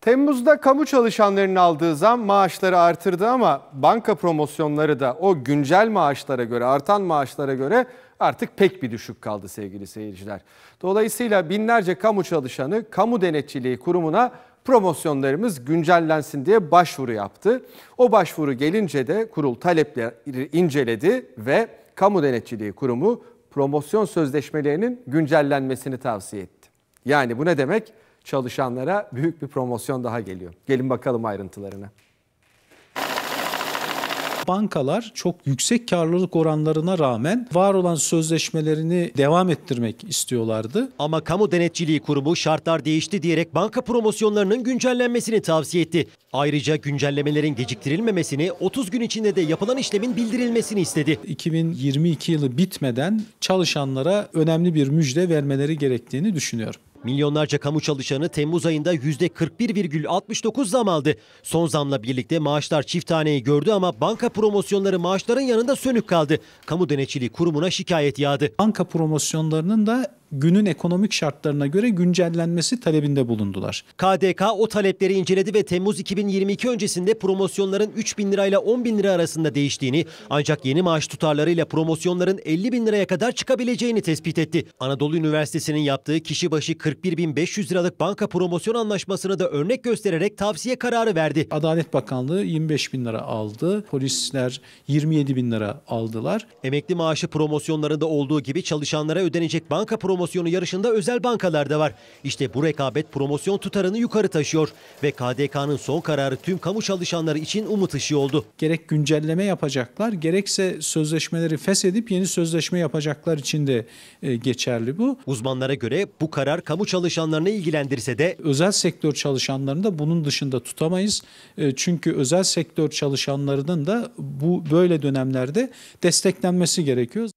Temmuz'da kamu çalışanlarının aldığı zam maaşları artırdı ama banka promosyonları da o güncel maaşlara göre, artan maaşlara göre artık pek bir düşük kaldı sevgili seyirciler. Dolayısıyla binlerce kamu çalışanı Kamu Denetçiliği Kurumu'na promosyonlarımız güncellensin diye başvuru yaptı. O başvuru gelince de kurul talepleri inceledi ve Kamu Denetçiliği Kurumu promosyon sözleşmelerinin güncellenmesini tavsiye etti. Yani bu ne demek? çalışanlara büyük bir promosyon daha geliyor. Gelin bakalım ayrıntılarına bankalar çok yüksek karlılık oranlarına rağmen var olan sözleşmelerini devam ettirmek istiyorlardı. Ama Kamu Denetçiliği Kurumu şartlar değişti diyerek banka promosyonlarının güncellenmesini tavsiye etti. Ayrıca güncellemelerin geciktirilmemesini, 30 gün içinde de yapılan işlemin bildirilmesini istedi. 2022 yılı bitmeden çalışanlara önemli bir müjde vermeleri gerektiğini düşünüyorum. Milyonlarca kamu çalışanı Temmuz ayında %41,69 zam aldı. Son zamla birlikte maaşlar çift taneyi gördü ama banka promosyonları maaşların yanında sönük kaldı. Kamu Denetçiliği Kurumu'na şikayet yağdı. Banka promosyonlarının da günün ekonomik şartlarına göre güncellenmesi talebinde bulundular. KDK o talepleri inceledi ve Temmuz 2022 öncesinde promosyonların 3 bin lirayla 10 bin lira arasında değiştiğini ancak yeni maaş tutarlarıyla promosyonların 50 bin liraya kadar çıkabileceğini tespit etti. Anadolu Üniversitesi'nin yaptığı kişi başı 41 bin 500 liralık banka promosyon anlaşmasını da örnek göstererek tavsiye kararı verdi. Adalet Bakanlığı 25 bin lira aldı. Polisler 27 bin lira aldılar. Emekli maaşı promosyonlarında olduğu gibi çalışanlara ödenecek banka promosyonu promosyonu yarışında özel bankalar da var. İşte bu rekabet promosyon tutarını yukarı taşıyor ve KDK'nın son kararı tüm kamu çalışanları için umut ışığı oldu. Gerek güncelleme yapacaklar gerekse sözleşmeleri feshedip yeni sözleşme yapacaklar için de e, geçerli bu. Uzmanlara göre bu karar kamu çalışanlarını ilgilendirse de özel sektör çalışanlarını da bunun dışında tutamayız. E, çünkü özel sektör çalışanlarının da bu böyle dönemlerde desteklenmesi gerekiyor.